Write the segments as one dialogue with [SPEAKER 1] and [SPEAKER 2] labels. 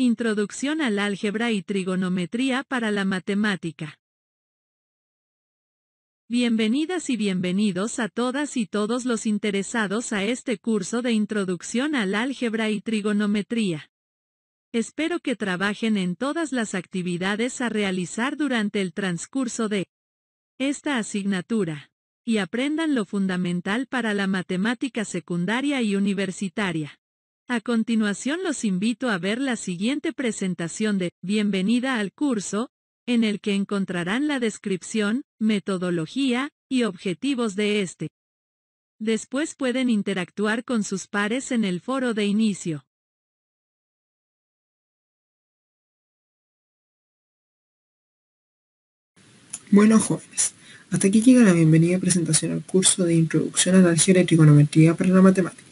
[SPEAKER 1] Introducción al álgebra y trigonometría para la matemática. Bienvenidas y bienvenidos a todas y todos los interesados a este curso de Introducción al álgebra y trigonometría. Espero que trabajen en todas las actividades a realizar durante el transcurso de esta asignatura y aprendan lo fundamental para la matemática secundaria y universitaria. A continuación los invito a ver la siguiente presentación de Bienvenida al curso, en el que encontrarán la descripción, metodología y objetivos de este. Después pueden interactuar con sus pares en el foro de inicio. Bueno jóvenes, hasta aquí llega la bienvenida presentación al curso de Introducción a la álgebra y trigonometría para la matemática.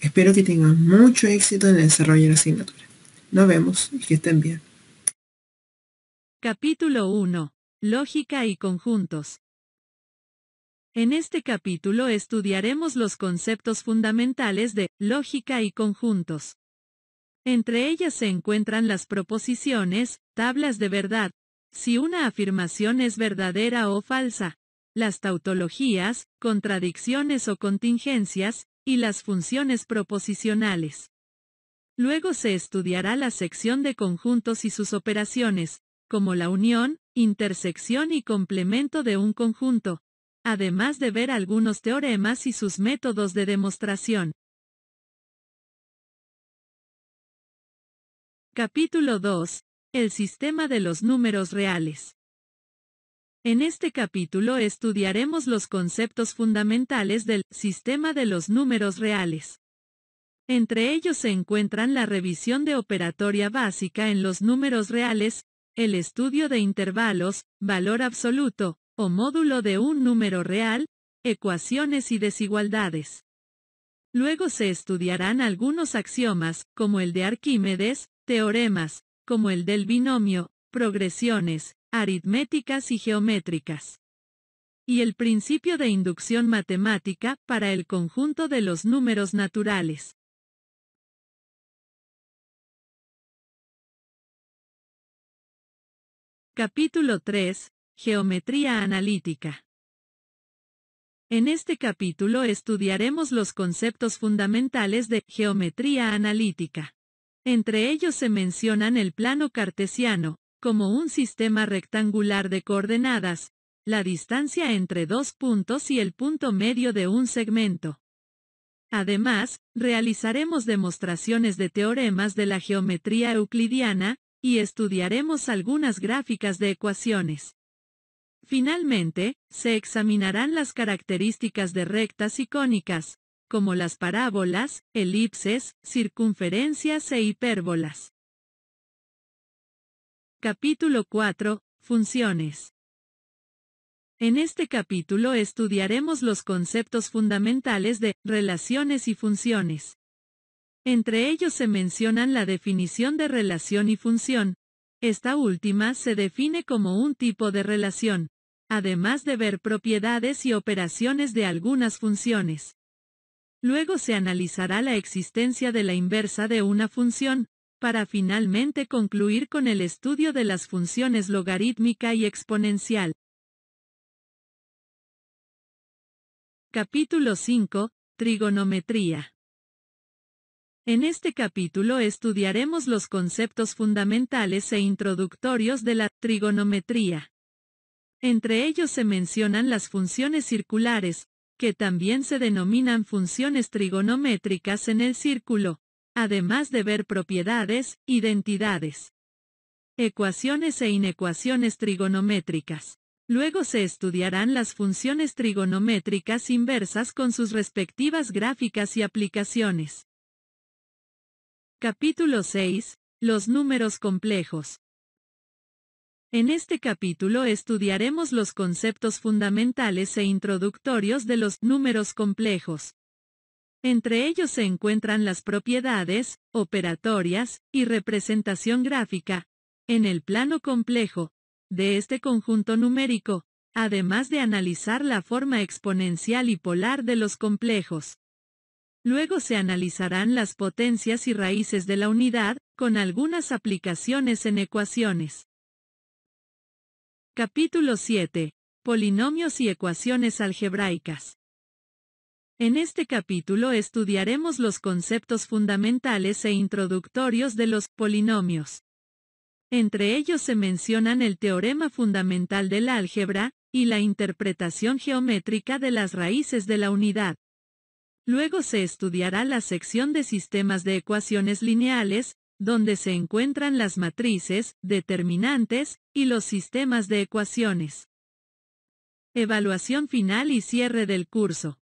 [SPEAKER 1] Espero que tengan mucho éxito en el desarrollo de la asignatura. Nos vemos y que estén bien. Capítulo 1. Lógica y conjuntos. En este capítulo estudiaremos los conceptos fundamentales de lógica y conjuntos. Entre ellas se encuentran las proposiciones, tablas de verdad, si una afirmación es verdadera o falsa, las tautologías, contradicciones o contingencias, y las funciones proposicionales. Luego se estudiará la sección de conjuntos y sus operaciones, como la unión, intersección y complemento de un conjunto, además de ver algunos teoremas y sus métodos de demostración. Capítulo 2. El sistema de los números reales. En este capítulo estudiaremos los conceptos fundamentales del sistema de los números reales. Entre ellos se encuentran la revisión de operatoria básica en los números reales, el estudio de intervalos, valor absoluto, o módulo de un número real, ecuaciones y desigualdades. Luego se estudiarán algunos axiomas, como el de Arquímedes, teoremas, como el del binomio, progresiones, aritméticas y geométricas. Y el principio de inducción matemática para el conjunto de los números naturales. Capítulo 3. Geometría analítica. En este capítulo estudiaremos los conceptos fundamentales de geometría analítica. Entre ellos se mencionan el plano cartesiano, como un sistema rectangular de coordenadas, la distancia entre dos puntos y el punto medio de un segmento. Además, realizaremos demostraciones de teoremas de la geometría euclidiana, y estudiaremos algunas gráficas de ecuaciones. Finalmente, se examinarán las características de rectas y cónicas, como las parábolas, elipses, circunferencias e hipérbolas. Capítulo 4. Funciones. En este capítulo estudiaremos los conceptos fundamentales de relaciones y funciones. Entre ellos se mencionan la definición de relación y función. Esta última se define como un tipo de relación, además de ver propiedades y operaciones de algunas funciones. Luego se analizará la existencia de la inversa de una función, para finalmente concluir con el estudio de las funciones logarítmica y exponencial. Capítulo 5. Trigonometría. En este capítulo estudiaremos los conceptos fundamentales e introductorios de la trigonometría. Entre ellos se mencionan las funciones circulares, que también se denominan funciones trigonométricas en el círculo, además de ver propiedades, identidades, ecuaciones e inecuaciones trigonométricas. Luego se estudiarán las funciones trigonométricas inversas con sus respectivas gráficas y aplicaciones. Capítulo 6. Los números complejos. En este capítulo estudiaremos los conceptos fundamentales e introductorios de los números complejos. Entre ellos se encuentran las propiedades, operatorias, y representación gráfica, en el plano complejo, de este conjunto numérico, además de analizar la forma exponencial y polar de los complejos. Luego se analizarán las potencias y raíces de la unidad, con algunas aplicaciones en ecuaciones. Capítulo 7. Polinomios y ecuaciones algebraicas. En este capítulo estudiaremos los conceptos fundamentales e introductorios de los polinomios. Entre ellos se mencionan el teorema fundamental del álgebra, y la interpretación geométrica de las raíces de la unidad. Luego se estudiará la sección de sistemas de ecuaciones lineales, donde se encuentran las matrices, determinantes, y los sistemas de ecuaciones. Evaluación final y cierre del curso.